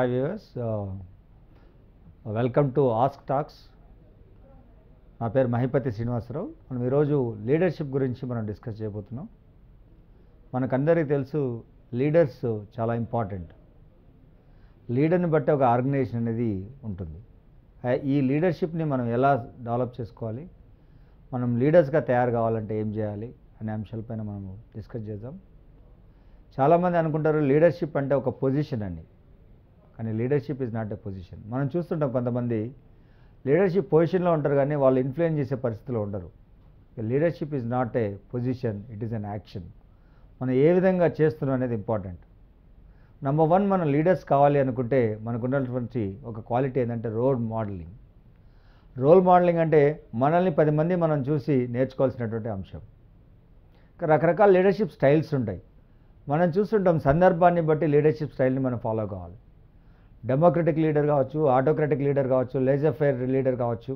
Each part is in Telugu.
Hi viewers welcome to Ask Talks నా పేరు మహిపతి శ్రీనివాసరావు మనం ఈరోజు లీడర్షిప్ గురించి మనం డిస్కస్ చేయబోతున్నాం మనకందరికీ తెలుసు లీడర్స్ చాలా ఇంపార్టెంట్ లీడర్ని బట్టి ఒక ఆర్గనైజేషన్ అనేది ఉంటుంది ఈ లీడర్షిప్ని మనం ఎలా డెవలప్ చేసుకోవాలి మనం లీడర్స్గా తయారు కావాలంటే ఏం చేయాలి అనే అంశాలపైన మనం డిస్కస్ చేద్దాం చాలామంది అనుకుంటారు లీడర్షిప్ అంటే ఒక పొజిషన్ అండి కానీ leadership is not a position మనం చూస్తుంటాం కొంతమంది లీడర్షిప్ పొజిషన్లో ఉంటారు కానీ వాళ్ళు ఇన్ఫ్లుయెన్స్ చేసే పరిస్థితిలో ఉండరు leadership is not a position it is an action మనం ఏ విధంగా చేస్తున్నాం అనేది ఇంపార్టెంట్ నెంబర్ వన్ మనం లీడర్స్ కావాలి అనుకుంటే మనకు ఉన్నటువంటి ఒక క్వాలిటీ ఏంటంటే రోల్ మోడలింగ్ రోల్ మోడలింగ్ అంటే మనల్ని పది మంది మనం చూసి నేర్చుకోవాల్సినటువంటి అంశం రకరకాల లీడర్షిప్ స్టైల్స్ ఉంటాయి మనం చూస్తుంటాం సందర్భాన్ని బట్టి లీడర్షిప్ స్టైల్ని మనం ఫాలో కావాలి డెమోక్రటిక్ లీడర్ కావచ్చు ఆటోక్రటిక్ లీడర్ కావచ్చు లేజర్ఫేర్ లీడర్ కావచ్చు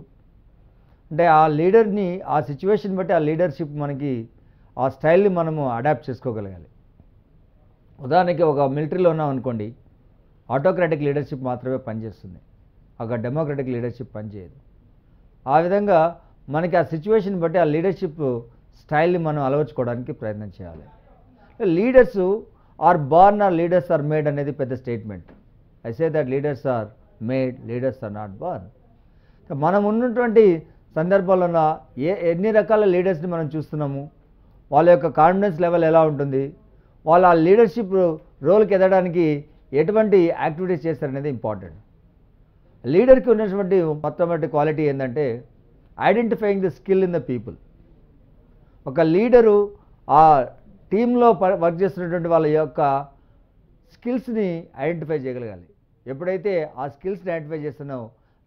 అంటే ఆ లీడర్ని ఆ సిచ్యువేషన్ బట్టి ఆ లీడర్షిప్ మనకి ఆ స్టైల్ని మనము అడాప్ట్ చేసుకోగలగాలి ఉదాహరణకి ఒక మిలిటరీలో ఉన్నాం అనుకోండి ఆటోక్రాటిక్ లీడర్షిప్ మాత్రమే పనిచేస్తుంది ఒక డెమోక్రటిక్ లీడర్షిప్ పనిచేయదు ఆ విధంగా మనకి ఆ సిచ్యువేషన్ బట్టి ఆ లీడర్షిప్ స్టైల్ని మనం అలవర్చుకోవడానికి ప్రయత్నం చేయాలి leaders are born or leaders are made అనేది పెద్ద statement I say that leaders are made leaders are not born మనం ఉన్నటువంటి సందర్భాల్లో ఏ ఎన్ని రకాల లీడర్స్ని మనం చూస్తున్నాము వాళ్ళ యొక్క కాన్ఫిడెన్స్ లెవెల్ ఎలా ఉంటుంది వాళ్ళు ఆ లీడర్షిప్ రోల్కి ఎదగడానికి ఎటువంటి యాక్టివిటీస్ చేస్తారనేది ఇంపార్టెంట్ లీడర్కి ఉన్నటువంటి మొట్టమొదటి క్వాలిటీ ఏంటంటే identifying the skill in the people ఒక లీడరు ఆ టీంలో వర్క్ చేస్తున్నటువంటి వాళ్ళ యొక్క స్కిల్స్ని ఐడెంటిఫై చేయగలగాలి ఎప్పుడైతే ఆ స్కిల్స్ ఐడెంటిఫై చేస్తున్నావు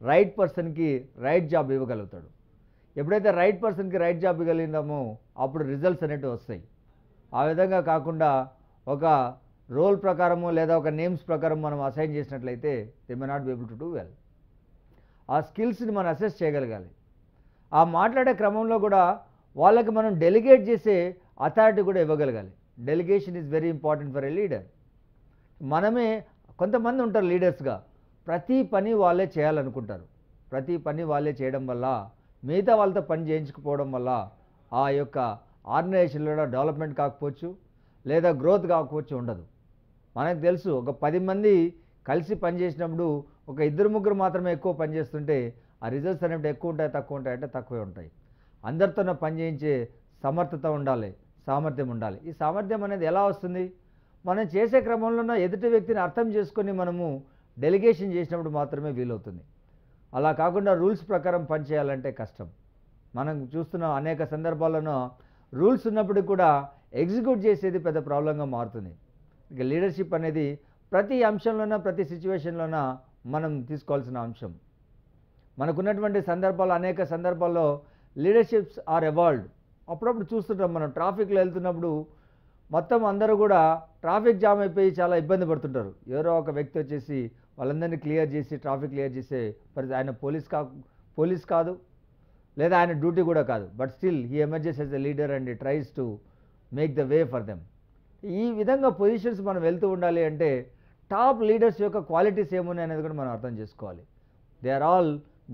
రైట్ పర్సన్కి రైట్ జాబ్ ఇవ్వగలుగుతాడు ఎప్పుడైతే రైట్ పర్సన్కి రైట్ జాబ్ ఇవ్వగలిగినామో అప్పుడు రిజల్ట్స్ అనేవి వస్తాయి ఆ విధంగా కాకుండా ఒక రోల్ ప్రకారము లేదా ఒక నేమ్స్ ప్రకారం మనం అసైన్ చేసినట్లయితే they may not be able to do well ఆ స్కిల్స్ని మనం అసెస్ చేయగలగాలి ఆ మాట్లాడే క్రమంలో కూడా వాళ్ళకి మనం డెలిగేట్ చేసే అథారిటీ కూడా ఇవ్వగలగాలి delegation is very important for a leader మనమే కొంతమంది ఉంటారు లీడర్స్గా ప్రతి పని వాళ్ళే చేయాలనుకుంటారు ప్రతి పని వాళ్ళే చేయడం వల్ల మిగతా వాళ్ళతో పని చేయించకపోవడం వల్ల ఆ యొక్క ఆర్గనైజేషన్లో డెవలప్మెంట్ కాకపోవచ్చు లేదా గ్రోత్ కాకపోవచ్చు ఉండదు మనకు తెలుసు ఒక పది మంది కలిసి పనిచేసినప్పుడు ఒక ఇద్దరు ముగ్గురు మాత్రమే ఎక్కువ పనిచేస్తుంటే ఆ రిజల్ట్స్ అనేవి ఎక్కువ ఉంటాయి తక్కువ ఉంటాయి అంటే తక్కువే ఉంటాయి అందరితోనే పనిచేయించే సమర్థత ఉండాలి సామర్థ్యం ఉండాలి ఈ సామర్థ్యం అనేది ఎలా వస్తుంది మనం చేసే క్రమంలోన ఎదుటి వ్యక్తిని అర్థం చేసుకొని మనము డెలిగేషన్ చేసినప్పుడు మాత్రమే వీలవుతుంది అలా కాకుండా రూల్స్ ప్రకారం పనిచేయాలంటే కష్టం మనం చూస్తున్న అనేక సందర్భాల్లోనూ రూల్స్ ఉన్నప్పటికీ కూడా ఎగ్జిక్యూట్ చేసేది పెద్ద ప్రాబ్లంగా మారుతుంది ఇక లీడర్షిప్ అనేది ప్రతి అంశంలోన ప్రతి సిచ్యువేషన్లోన మనం తీసుకోవాల్సిన అంశం మనకున్నటువంటి సందర్భాలు అనేక సందర్భాల్లో లీడర్షిప్స్ ఆర్ ఎవాల్వ్డ్ అప్పుడప్పుడు చూస్తుంటాం మనం ట్రాఫిక్లో వెళ్తున్నప్పుడు మొత్తం అందరూ కూడా ట్రాఫిక్ జామ్ అయిపోయి చాలా ఇబ్బంది పడుతుంటారు ఎవరో ఒక వ్యక్తి వచ్చేసి వాళ్ళందరినీ క్లియర్ చేసి ట్రాఫిక్ క్లియర్ చేసే పరిస్థితి ఆయన పోలీస్ కా పోలీస్ కాదు లేదా ఆయన డ్యూటీ కూడా కాదు but still he emerges as a leader and tries to make the way for them ఈ విధంగా పొజిషన్స్ మనం వెళ్తూ ఉండాలి అంటే టాప్ లీడర్స్ యొక్క క్వాలిటీస్ ఏమున్నాయి అనేది కూడా మనం అర్థం చేసుకోవాలి they are all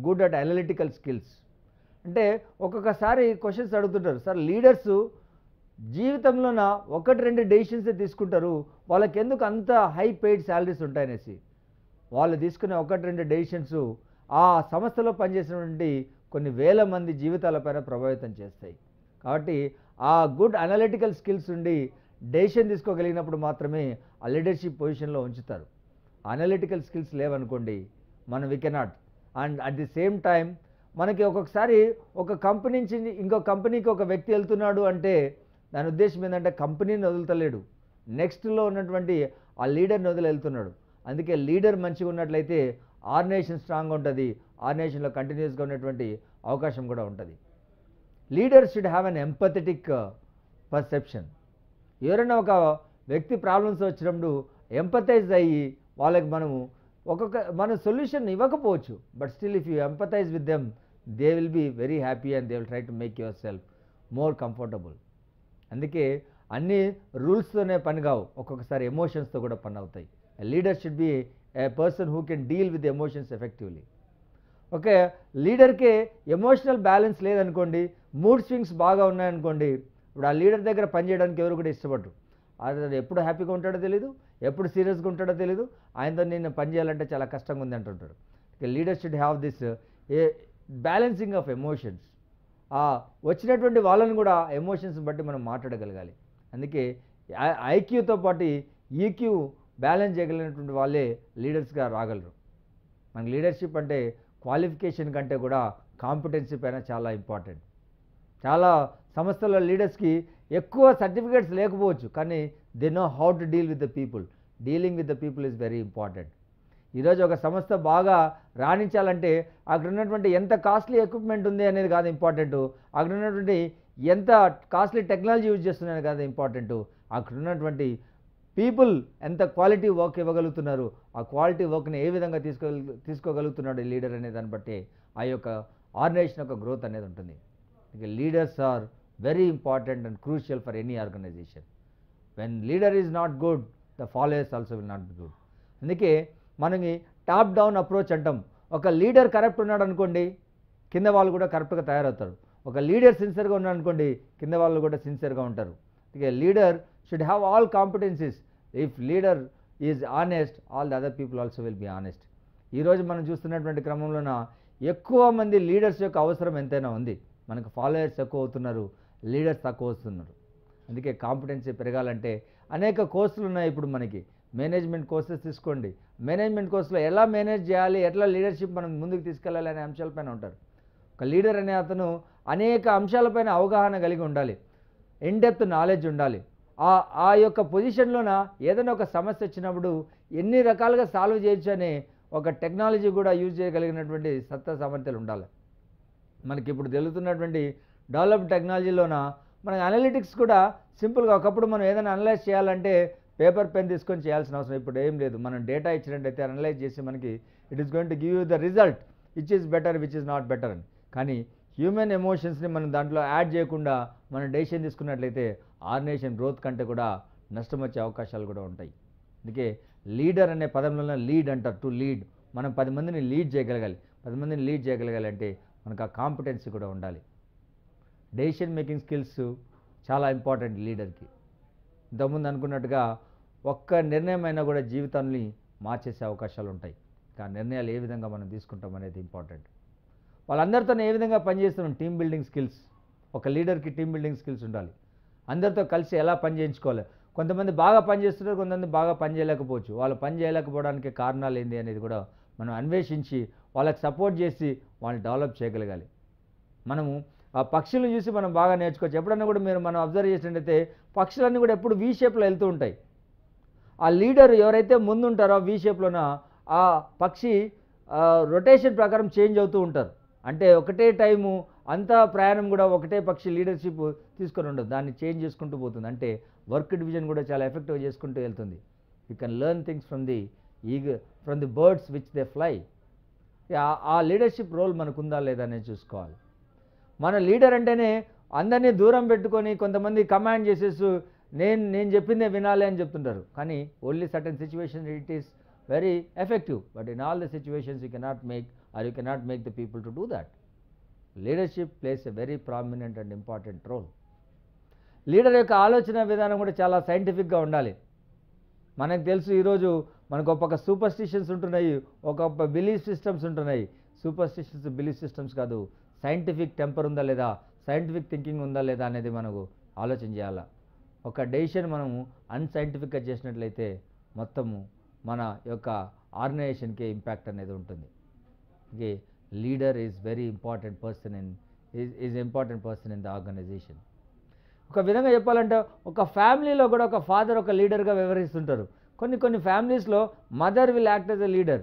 good at analytical skills అంటే ఒక్కొక్కసారి క్వశ్చన్స్ అడుగుతుంటారు సార్ లీడర్సు జీవితంలోన ఒకటి రెండు డెసిషన్స్ తీసుకుంటారు వాళ్ళకి ఎందుకు అంత హై పెయిడ్ శాలరీస్ ఉంటాయనేసి వాళ్ళు తీసుకునే ఒకటి రెండు డెసిషన్స్ ఆ సంస్థలో పనిచేసినటువంటి కొన్ని వేల మంది జీవితాలపైన ప్రభావితం చేస్తాయి కాబట్టి ఆ గుడ్ అనలిటికల్ స్కిల్స్ ఉండి డెసిషన్ తీసుకోగలిగినప్పుడు మాత్రమే ఆ లీడర్షిప్ పొజిషన్లో ఉంచుతారు అనలిటికల్ స్కిల్స్ లేవనుకోండి మనం we cannot and at the same time మనకి ఒక్కొక్కసారి ఒక కంపెనీ నుంచి ఇంకో కంపెనీకి ఒక వ్యక్తి వెళ్తున్నాడు అంటే దాని ఉద్దేశం ఏంటంటే కంపెనీని వదులుతలేడు నెక్స్ట్లో ఉన్నటువంటి ఆ లీడర్ని వదిలి వెళ్తున్నాడు అందుకే లీడర్ మంచిగా ఉన్నట్లయితే ఆర్నేషన్ స్ట్రాంగ్ ఉంటుంది ఆర్నేషన్లో కంటిన్యూస్గా ఉన్నటువంటి అవకాశం కూడా ఉంటుంది leader should have an empathetic perception ఎవరైనా ఒక వ్యక్తి ప్రాబ్లమ్స్ వచ్చినప్పుడు ఎంపథైజ్ అయ్యి వాళ్ళకి మనము ఒక్కొక్క మన సొల్యూషన్ ఇవ్వకపోవచ్చు but still if you empathize with them they will be very happy and they will try to make yourself more comfortable అందుకే అన్ని రూల్స్తోనే పని కావు ఒక్కొక్కసారి ఎమోషన్స్తో కూడా పని అవుతాయి leader should be a person who can deal with emotions effectively okay లీడర్కి ఎమోషనల్ బ్యాలెన్స్ లేదనుకోండి మూడ్ స్వింగ్స్ బాగా ఉన్నాయనుకోండి ఇప్పుడు ఆ లీడర్ దగ్గర పనిచేయడానికి ఎవరు కూడా ఇష్టపడరు అతను ఎప్పుడు హ్యాపీగా ఉంటాడో తెలియదు ఎప్పుడు సీరియస్గా ఉంటాడో తెలియదు ఆయనతో నేను చేయాలంటే చాలా కష్టంగా ఉంది అంటుంటాడు leader should have this a balancing of emotions ఆ వచ్చినటువంటి వాళ్ళని కూడా ఎమోషన్స్ బట్టి మనం మాట్లాడగలగాలి అందుకే ఐక్యూతో పాటు ఈక్యూ బ్యాలెన్స్ చేయగలిగినటువంటి వాళ్ళే లీడర్స్గా రాగలరు మనకి లీడర్షిప్ అంటే క్వాలిఫికేషన్ కంటే కూడా కాంపిటెన్సీ పైన చాలా ఇంపార్టెంట్ చాలా సంస్థల లీడర్స్కి ఎక్కువ సర్టిఫికేట్స్ లేకపోవచ్చు కానీ they know how to deal with the people dealing with the people is very important ఈరోజు ఒక సంస్థ బాగా రాణించాలంటే అక్కడ ఉన్నటువంటి ఎంత కాస్ట్లీ ఎక్విప్మెంట్ ఉంది అనేది కాదు ఇంపార్టెంటు అక్కడ ఉన్నటువంటి ఎంత కాస్ట్లీ టెక్నాలజీ యూజ్ చేస్తున్నాను కాదు ఇంపార్టెంట్ అక్కడ ఉన్నటువంటి పీపుల్ ఎంత క్వాలిటీ వర్క్ ఇవ్వగలుగుతున్నారు ఆ క్వాలిటీ వర్క్ని ఏ విధంగా తీసుకో తీసుకోగలుగుతున్నాడు ఈ లీడర్ అనే దాన్ని బట్టి ఆ యొక్క ఆర్గనైజేషన్ యొక్క గ్రోత్ అనేది ఉంటుంది ఇక leaders are very important and crucial for any organization when leader is not good the followers also will not good అందుకే మనకి టాప్ డౌన్ అప్రోచ్ అంటాం ఒక లీడర్ కరెక్ట్ ఉన్నాడు అనుకోండి కింద వాళ్ళు కూడా కరెక్ట్గా తయారవుతారు ఒక లీడర్ సిన్సియర్గా ఉన్నాడు అనుకోండి కింద వాళ్ళు కూడా సిన్సియర్గా ఉంటారు ఇక leader should have all competencies if leader is honest all the other people also will be honest ఈరోజు మనం చూస్తున్నటువంటి క్రమంలోన ఎక్కువ మంది లీడర్స్ యొక్క అవసరం ఎంతైనా ఉంది మనకు ఫాలోయర్స్ ఎక్కువ అవుతున్నారు లీడర్స్ తక్కువ వస్తున్నారు అందుకే కాంపిటెన్సీ పెరగాలంటే అనేక కోర్సులు ఉన్నాయి ఇప్పుడు మనకి మేనేజ్మెంట్ కోర్సెస్ తీసుకోండి మేనేజ్మెంట్ కోర్సులో ఎలా మేనేజ్ చేయాలి ఎట్లా లీడర్షిప్ మనం ముందుకు తీసుకెళ్ళాలి అనే అంశాలపైన ఉంటారు ఒక లీడర్ అనే అతను అనేక అంశాలపైన అవగాహన కలిగి ఉండాలి ఇన్డెప్త్ నాలెడ్జ్ ఉండాలి ఆ ఆ యొక్క పొజిషన్లోన ఏదైనా ఒక సమస్య వచ్చినప్పుడు ఎన్ని రకాలుగా సాల్వ్ చేయొచ్చు అనే ఒక టెక్నాలజీ కూడా యూజ్ చేయగలిగినటువంటి సత్తా సామర్థ్యాలు ఉండాలి మనకి ఇప్పుడు తెలుగుతున్నటువంటి డెవలప్డ్ టెక్నాలజీలోన మనకి అనలిటిక్స్ కూడా సింపుల్గా ఒకప్పుడు మనం ఏదైనా అనలైజ్ చేయాలంటే పేపర్ పెన్ తీసుకొని చేయాల్సిన అవసరం ఇప్పుడు ఏం లేదు మనం డేటా అయితే అనలైజ్ చేసి మనకి it is going to give you the result which is better which is not better అని కానీ హ్యూమన్ ఎమోషన్స్ని మనం దాంట్లో యాడ్ చేయకుండా మనం డెసిషన్ తీసుకున్నట్లయితే నేషన్ గ్రోత్ కంటే కూడా నష్టం వచ్చే అవకాశాలు కూడా ఉంటాయి అందుకే లీడర్ అనే పదంలోనే లీడ్ అంటారు టు లీడ్ మనం పది మందిని లీడ్ చేయగలగాలి పది మందిని లీడ్ చేయగలగాలి అంటే మనకు ఆ కాంపిటెన్సీ కూడా ఉండాలి డెసిషన్ మేకింగ్ స్కిల్స్ చాలా ఇంపార్టెంట్ లీడర్కి దమ్ముంది అనుకున్నట్టుగా ఒక్క నిర్ణయం అయినా కూడా జీవితాన్ని మార్చేసే అవకాశాలు ఉంటాయి కానీ నిర్ణయాలు ఏ విధంగా మనం తీసుకుంటాం అనేది ఇంపార్టెంట్ వాళ్ళందరితో ఏ విధంగా పనిచేస్తున్నాం టీం బిల్డింగ్ స్కిల్స్ ఒక లీడర్కి టీం బిల్డింగ్ స్కిల్స్ ఉండాలి అందరితో కలిసి ఎలా పని చేయించుకోవాలి కొంతమంది బాగా పనిచేస్తున్నారు కొంతమంది బాగా పని చేయలేకపోవచ్చు వాళ్ళు పని చేయలేకపోవడానికి కారణాలు ఏంటి అనేది కూడా మనం అన్వేషించి వాళ్ళకి సపోర్ట్ చేసి వాళ్ళని డెవలప్ చేయగలగాలి మనము ఆ పక్షులను చూసి మనం బాగా నేర్చుకోవచ్చు ఎప్పుడన్నా కూడా మీరు మనం అబ్జర్వ్ చేసినట్టయితే పక్షులన్నీ కూడా ఎప్పుడు వీ షేప్లో వెళ్తూ ఉంటాయి ఆ లీడర్ ఎవరైతే ముందుంటారో వీ షేప్లోన ఆ పక్షి రొటేషన్ ప్రకారం చేంజ్ అవుతూ ఉంటారు అంటే ఒకటే టైము అంతా ప్రయాణం కూడా ఒకటే పక్షి లీడర్షిప్ తీసుకొని ఉండదు దాన్ని చేంజ్ చేసుకుంటూ పోతుంది అంటే వర్క్ డివిజన్ కూడా చాలా ఎఫెక్టివ్ చేసుకుంటూ వెళ్తుంది you can learn things from the eagle from the birds which they fly ఆ లీడర్షిప్ రోల్ మనకు ఉందా లేదా అనేది చూసుకోవాలి మన లీడర్ అంటేనే అందరినీ దూరం పెట్టుకొని కొంతమంది కమాండ్ చేసేసు నేను నేను చెప్పిందే వినాలి అని చెప్తుంటారు కానీ only certain situation it is very effective but in all the situations you cannot make or you cannot make the people to do that leadership plays a very prominent and important role leader యొక్క ఆలోచన విధానం కూడా చాలా సైంటిఫిక్గా ఉండాలి మనకు తెలుసు ఈరోజు మనకు ఒక్కొక్క సూపర్ స్టిషన్స్ ఉంటున్నాయి ఒక్కొక్క బిలీఫ్ సిస్టమ్స్ ఉంటున్నాయి సూపర్ స్టిషన్స్ బిలీఫ్ సిస్టమ్స్ కాదు సైంటిఫిక్ టెంపర్ ఉందా లేదా సైంటిఫిక్ థింకింగ్ ఉందా లేదా అనేది మనకు ఆలోచన చేయాలా ఒక డెసిషన్ మనము అన్సైంటిఫిక్గా చేసినట్లయితే మొత్తము మన యొక్క ఆర్గనైజేషన్కే ఇంపాక్ట్ అనేది ఉంటుంది okay leader is very important person in is is important person in the organization ఒక విధంగా చెప్పాలంటే ఒక ఫ్యామిలీలో కూడా ఒక ఫాదర్ ఒక లీడర్గా వ్యవహరిస్తుంటారు కొన్ని కొన్ని ఫ్యామిలీస్లో mother will act as a leader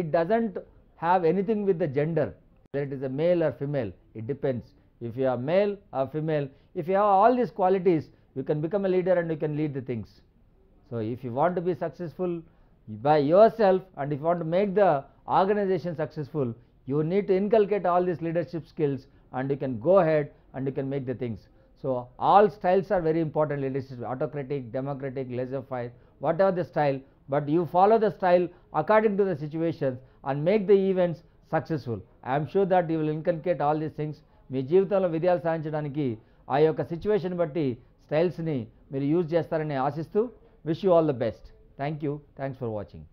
it doesn't have anything with the gender that is a male or female it depends if you are male or female, if you have all these qualities, you can become a leader and you can lead the things. So, if you want to be successful by yourself and if you want to make the organization successful, you need to inculcate all these leadership skills and you can go ahead and you can make the things. So, all styles are very important leadership autocratic, democratic, laissez faire, whatever the style, but you follow the style according to the situations and make the events successful. I am sure that you will inculcate all these things మీ జీవితంలో విజయాలు సాధించడానికి ఆ యొక్క సిచ్యువేషన్ బట్టి స్టైల్స్ని మీరు యూజ్ చేస్తారని ఆశిస్తూ wish you all the best thank you thanks for watching